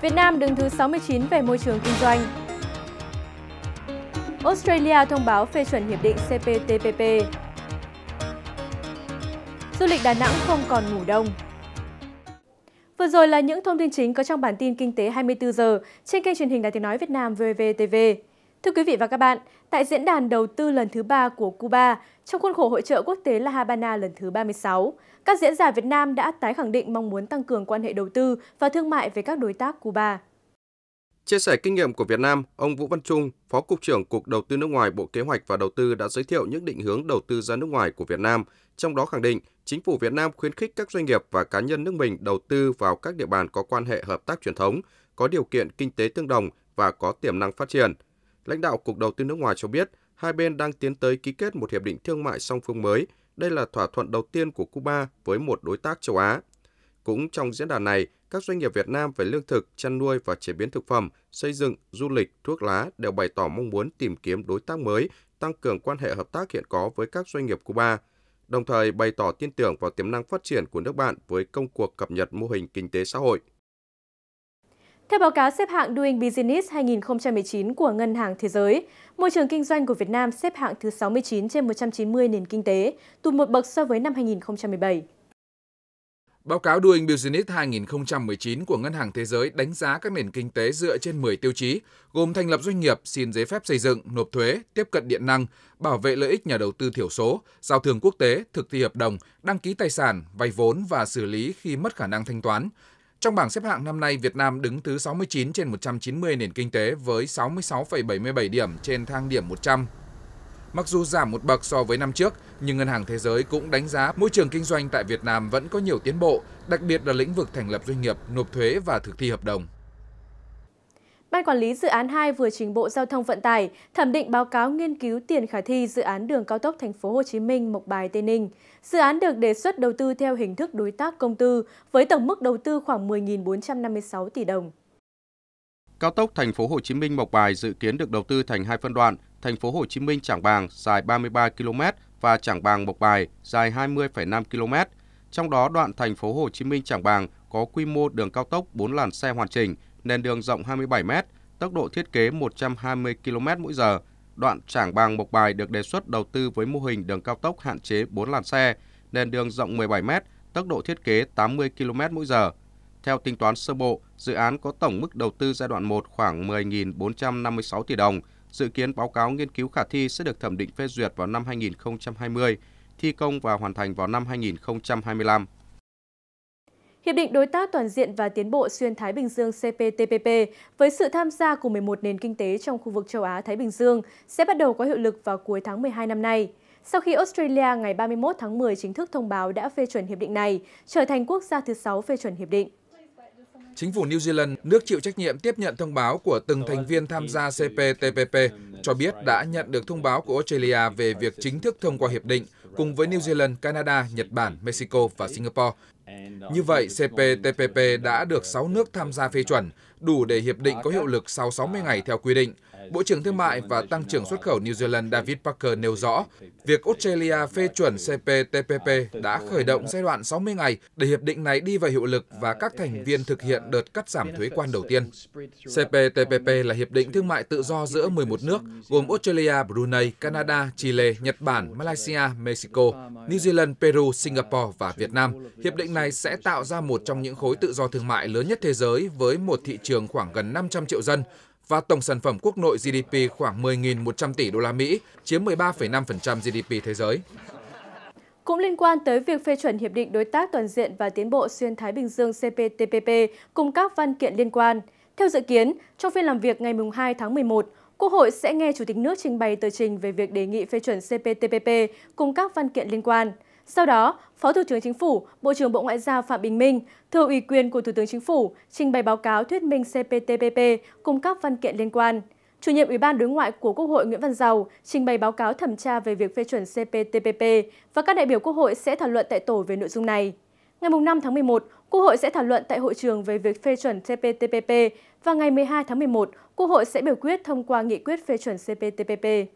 Việt Nam đứng thứ 69 về môi trường kinh doanh. Australia thông báo phê chuẩn hiệp định CPTPP. Du lịch Đà Nẵng không còn ngủ đông. Vừa rồi là những thông tin chính có trong bản tin Kinh tế 24 giờ trên kênh truyền hình Đài Tiếng Nói Việt Nam VVTV. Thưa quý vị và các bạn, tại diễn đàn đầu tư lần thứ ba của Cuba, trong khuôn khổ hội trợ quốc tế La Habana lần thứ 36, các diễn giả Việt Nam đã tái khẳng định mong muốn tăng cường quan hệ đầu tư và thương mại với các đối tác Cuba. Chia sẻ kinh nghiệm của Việt Nam, ông Vũ Văn Trung, Phó Cục trưởng Cục Đầu tư nước ngoài Bộ Kế hoạch và Đầu tư đã giới thiệu những định hướng đầu tư ra nước ngoài của Việt Nam, trong đó khẳng định chính phủ Việt Nam khuyến khích các doanh nghiệp và cá nhân nước mình đầu tư vào các địa bàn có quan hệ hợp tác truyền thống, có điều kiện kinh tế tương đồng và có tiềm năng phát triển – Lãnh đạo Cục Đầu tư nước ngoài cho biết, hai bên đang tiến tới ký kết một hiệp định thương mại song phương mới. Đây là thỏa thuận đầu tiên của Cuba với một đối tác châu Á. Cũng trong diễn đàn này, các doanh nghiệp Việt Nam về lương thực, chăn nuôi và chế biến thực phẩm, xây dựng, du lịch, thuốc lá đều bày tỏ mong muốn tìm kiếm đối tác mới, tăng cường quan hệ hợp tác hiện có với các doanh nghiệp Cuba, đồng thời bày tỏ tin tưởng vào tiềm năng phát triển của nước bạn với công cuộc cập nhật mô hình kinh tế xã hội. Theo báo cáo xếp hạng Doing Business 2019 của Ngân hàng Thế giới, môi trường kinh doanh của Việt Nam xếp hạng thứ 69 trên 190 nền kinh tế, tụt một bậc so với năm 2017. Báo cáo Doing Business 2019 của Ngân hàng Thế giới đánh giá các nền kinh tế dựa trên 10 tiêu chí, gồm thành lập doanh nghiệp, xin giấy phép xây dựng, nộp thuế, tiếp cận điện năng, bảo vệ lợi ích nhà đầu tư thiểu số, giao thương quốc tế, thực thi hợp đồng, đăng ký tài sản, vay vốn và xử lý khi mất khả năng thanh toán, trong bảng xếp hạng năm nay, Việt Nam đứng thứ 69 trên 190 nền kinh tế với 66,77 điểm trên thang điểm 100. Mặc dù giảm một bậc so với năm trước, nhưng Ngân hàng Thế giới cũng đánh giá môi trường kinh doanh tại Việt Nam vẫn có nhiều tiến bộ, đặc biệt là lĩnh vực thành lập doanh nghiệp, nộp thuế và thực thi hợp đồng. Ban quản lý dự án 2 vừa trình Bộ Giao thông Vận tải thẩm định báo cáo nghiên cứu tiền khả thi dự án đường cao tốc thành phố Hồ Chí Minh Mộc Bài Tây Ninh. Dự án được đề xuất đầu tư theo hình thức đối tác công tư với tổng mức đầu tư khoảng 10.456 tỷ đồng. Cao tốc thành phố Hồ Chí Minh Mộc Bài dự kiến được đầu tư thành hai phân đoạn, thành phố Hồ Chí Minh Trảng Bàng dài 33 km và Trảng Bàng Mộc Bài dài 20,5 km. Trong đó đoạn thành phố Hồ Chí Minh Trảng Bàng có quy mô đường cao tốc 4 làn xe hoàn chỉnh – nền đường rộng 27 m, tốc độ thiết kế 120 km/h. Đoạn Trảng bằng Mộc Bài được đề xuất đầu tư với mô hình đường cao tốc hạn chế 4 làn xe, nền đường rộng 17 m, tốc độ thiết kế 80 km/h. Theo tính toán sơ bộ, dự án có tổng mức đầu tư giai đoạn 1 khoảng 10.456 tỷ đồng, dự kiến báo cáo nghiên cứu khả thi sẽ được thẩm định phê duyệt vào năm 2020, thi công và hoàn thành vào năm 2025. Hiệp định Đối tác Toàn diện và Tiến bộ Xuyên Thái Bình Dương CPTPP với sự tham gia của 11 nền kinh tế trong khu vực châu Á-Thái Bình Dương sẽ bắt đầu có hiệu lực vào cuối tháng 12 năm nay. Sau khi Australia ngày 31 tháng 10 chính thức thông báo đã phê chuẩn hiệp định này, trở thành quốc gia thứ 6 phê chuẩn hiệp định. Chính phủ New Zealand, nước chịu trách nhiệm tiếp nhận thông báo của từng thành viên tham gia CPTPP, cho biết đã nhận được thông báo của Australia về việc chính thức thông qua hiệp định, cùng với New Zealand, Canada, Nhật Bản, Mexico và Singapore, như vậy, CPTPP đã được 6 nước tham gia phê chuẩn, đủ để hiệp định có hiệu lực sau 60 ngày theo quy định. Bộ trưởng Thương mại và Tăng trưởng xuất khẩu New Zealand David Parker nêu rõ, việc Australia phê chuẩn CPTPP đã khởi động giai đoạn 60 ngày để hiệp định này đi vào hiệu lực và các thành viên thực hiện đợt cắt giảm thuế quan đầu tiên. CPTPP là hiệp định thương mại tự do giữa 11 nước, gồm Australia, Brunei, Canada, Chile, Nhật Bản, Malaysia, Mexico, New Zealand, Peru, Singapore và Việt Nam. Hiệp định này sẽ tạo ra một trong những khối tự do thương mại lớn nhất thế giới với một thị trường khoảng gần 500 triệu dân, và tổng sản phẩm quốc nội GDP khoảng 10.100 tỷ đô la Mỹ, chiếm 13,5% GDP thế giới. Cũng liên quan tới việc phê chuẩn Hiệp định Đối tác Toàn diện và Tiến bộ Xuyên Thái Bình Dương CPTPP cùng các văn kiện liên quan, theo dự kiến, trong phiên làm việc ngày 2 tháng 11, Quốc hội sẽ nghe Chủ tịch nước trình bày tờ trình về việc đề nghị phê chuẩn CPTPP cùng các văn kiện liên quan – sau đó, Phó Thủ tướng Chính phủ, Bộ trưởng Bộ Ngoại giao Phạm Bình Minh, thừa ủy quyền của Thủ tướng Chính phủ, trình bày báo cáo thuyết minh CPTPP cùng các văn kiện liên quan. Chủ nhiệm Ủy ban Đối ngoại của Quốc hội Nguyễn Văn Giàu trình bày báo cáo thẩm tra về việc phê chuẩn CPTPP và các đại biểu Quốc hội sẽ thảo luận tại tổ về nội dung này. Ngày 5 tháng 11, Quốc hội sẽ thảo luận tại hội trường về việc phê chuẩn CPTPP và ngày 12 tháng 11, Quốc hội sẽ biểu quyết thông qua nghị quyết phê chuẩn CPTPP.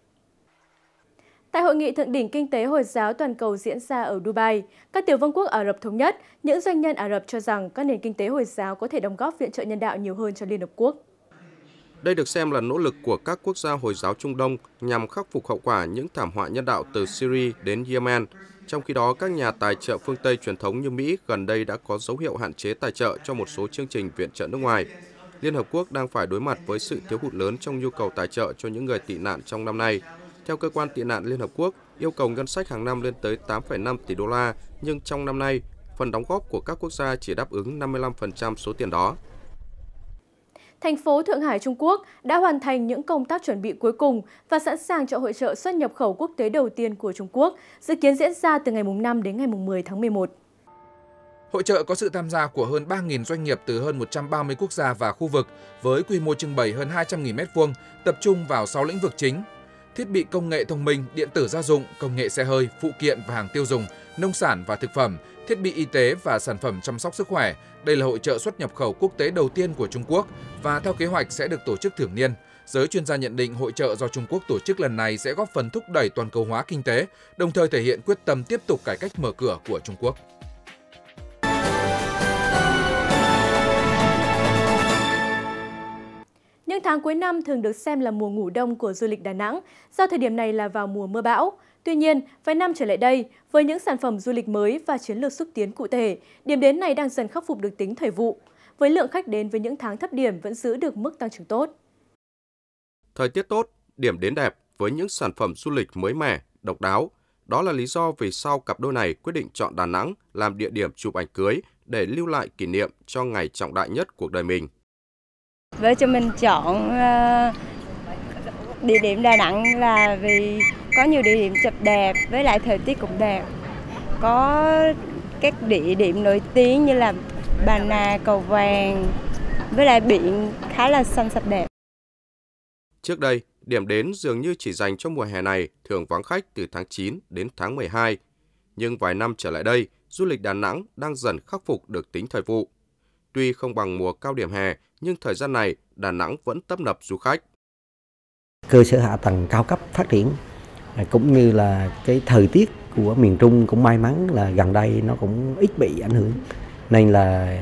Tại hội nghị thượng đỉnh kinh tế Hồi giáo toàn cầu diễn ra ở Dubai, các tiểu vương quốc Ả Rập Thống Nhất, những doanh nhân Ả Rập cho rằng các nền kinh tế Hồi giáo có thể đóng góp viện trợ nhân đạo nhiều hơn cho Liên Hợp Quốc. Đây được xem là nỗ lực của các quốc gia Hồi giáo Trung Đông nhằm khắc phục hậu quả những thảm họa nhân đạo từ Syria đến Yemen. Trong khi đó, các nhà tài trợ phương Tây truyền thống như Mỹ gần đây đã có dấu hiệu hạn chế tài trợ cho một số chương trình viện trợ nước ngoài. Liên Hợp Quốc đang phải đối mặt với sự thiếu hụt lớn trong nhu cầu tài trợ cho những người tị nạn trong năm nay theo cơ quan tị nạn Liên Hợp Quốc, yêu cầu ngân sách hàng năm lên tới 8,5 tỷ đô la, nhưng trong năm nay, phần đóng góp của các quốc gia chỉ đáp ứng 55% số tiền đó. Thành phố Thượng Hải Trung Quốc đã hoàn thành những công tác chuẩn bị cuối cùng và sẵn sàng cho hội trợ xuất nhập khẩu quốc tế đầu tiên của Trung Quốc, dự kiến diễn ra từ ngày 5 đến ngày 10 tháng 11. Hội trợ có sự tham gia của hơn 3.000 doanh nghiệp từ hơn 130 quốc gia và khu vực, với quy mô trưng bày hơn 200.000 m2, tập trung vào 6 lĩnh vực chính thiết bị công nghệ thông minh, điện tử gia dụng, công nghệ xe hơi, phụ kiện và hàng tiêu dùng, nông sản và thực phẩm, thiết bị y tế và sản phẩm chăm sóc sức khỏe. Đây là hội trợ xuất nhập khẩu quốc tế đầu tiên của Trung Quốc và theo kế hoạch sẽ được tổ chức thường niên. Giới chuyên gia nhận định hội trợ do Trung Quốc tổ chức lần này sẽ góp phần thúc đẩy toàn cầu hóa kinh tế, đồng thời thể hiện quyết tâm tiếp tục cải cách mở cửa của Trung Quốc. Những tháng cuối năm thường được xem là mùa ngủ đông của du lịch Đà Nẵng, do thời điểm này là vào mùa mưa bão. Tuy nhiên, vài năm trở lại đây, với những sản phẩm du lịch mới và chiến lược xúc tiến cụ thể, điểm đến này đang dần khắc phục được tính thời vụ, với lượng khách đến với những tháng thấp điểm vẫn giữ được mức tăng trưởng tốt. Thời tiết tốt, điểm đến đẹp với những sản phẩm du lịch mới mẻ, độc đáo, đó là lý do vì sao cặp đôi này quyết định chọn Đà Nẵng làm địa điểm chụp ảnh cưới để lưu lại kỷ niệm cho ngày trọng đại nhất cuộc đời mình với cho mình chọn ờ, địa điểm Đà Nẵng là vì có nhiều địa điểm chụp đẹp với lại thời tiết cũng đẹp có các địa điểm nổi tiếng như là Bà Nà, Cầu Vàng với lại biển khá là xanh sạch đẹp. Trước đây, điểm đến dường như chỉ dành cho mùa hè này thường vắng khách từ tháng 9 đến tháng 12. Nhưng vài năm trở lại đây, du lịch Đà Nẵng đang dần khắc phục được tính thời vụ. Tuy không bằng mùa cao điểm hè, nhưng thời gian này Đà Nẵng vẫn tấp nập du khách. Cơ sở hạ tầng cao cấp phát triển à, cũng như là cái thời tiết của miền Trung cũng may mắn là gần đây nó cũng ít bị ảnh hưởng nên là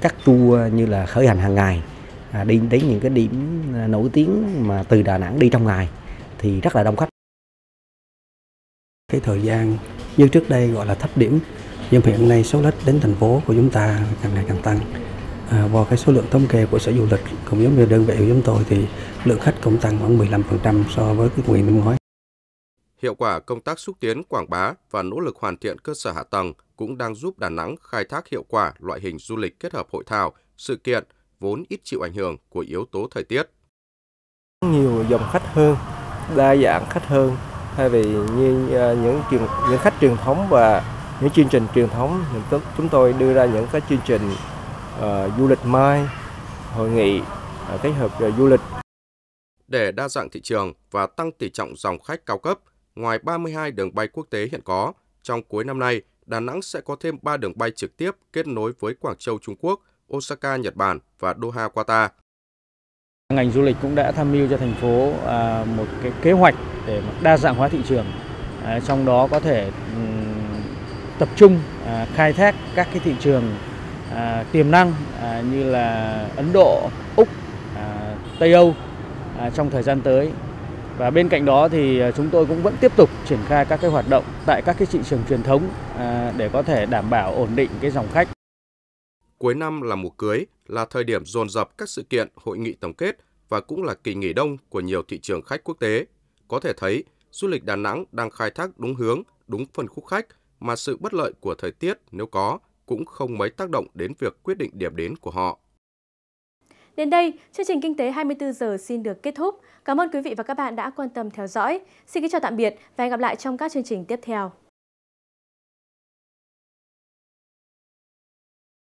các tour như là khởi hành hàng ngày à, đi đến những cái điểm à, nổi tiếng mà từ Đà Nẵng đi trong ngày thì rất là đông khách. Cái thời gian như trước đây gọi là thấp điểm nhưng hiện nay số lít đến thành phố của chúng ta càng ngày càng tăng à, qua cái số lượng thống kê của sở du lịch cũng giống như đơn vị của chúng tôi thì lượng khách cũng tăng khoảng 15% so với cái nguyện năm ngoái. Hiệu quả công tác xúc tiến quảng bá và nỗ lực hoàn thiện cơ sở hạ tầng cũng đang giúp Đà Nẵng khai thác hiệu quả loại hình du lịch kết hợp hội thao, sự kiện vốn ít chịu ảnh hưởng của yếu tố thời tiết. Nhiều dòng khách hơn, đa dạng khách hơn thay vì như à, những trường những khách truyền thống và những chương trình truyền thống chúng tôi đưa ra những cái chương trình uh, du lịch mai, hội nghị uh, kết hợp uh, du lịch. Để đa dạng thị trường và tăng tỷ trọng dòng khách cao cấp, ngoài 32 đường bay quốc tế hiện có, trong cuối năm nay, Đà Nẵng sẽ có thêm 3 đường bay trực tiếp kết nối với Quảng Châu Trung Quốc, Osaka Nhật Bản và Doha Qatar. Ngành du lịch cũng đã tham mưu cho thành phố à, một cái kế hoạch để đa dạng hóa thị trường, à, trong đó có thể tập trung à, khai thác các cái thị trường À, tiềm năng à, như là Ấn Độ, Úc, à, Tây Âu trong thời gian tới. Và bên cạnh đó thì chúng tôi cũng vẫn tiếp tục triển khai các cái hoạt động tại các cái thị trường truyền thống để có thể đảm bảo ổn định cái dòng khách. Cuối năm là mùa cưới, là thời điểm dồn dập các sự kiện, hội nghị tổng kết và cũng là kỳ nghỉ đông của nhiều thị trường khách quốc tế. Có thể thấy, du lịch Đà Nẵng đang khai thác đúng hướng, đúng phân khúc khách mà sự bất lợi của thời tiết nếu có – cũng không mấy tác động đến việc quyết định điểm đến của họ. Đến đây, chương trình Kinh tế 24 giờ xin được kết thúc. Cảm ơn quý vị và các bạn đã quan tâm theo dõi. Xin kính chào tạm biệt và hẹn gặp lại trong các chương trình tiếp theo.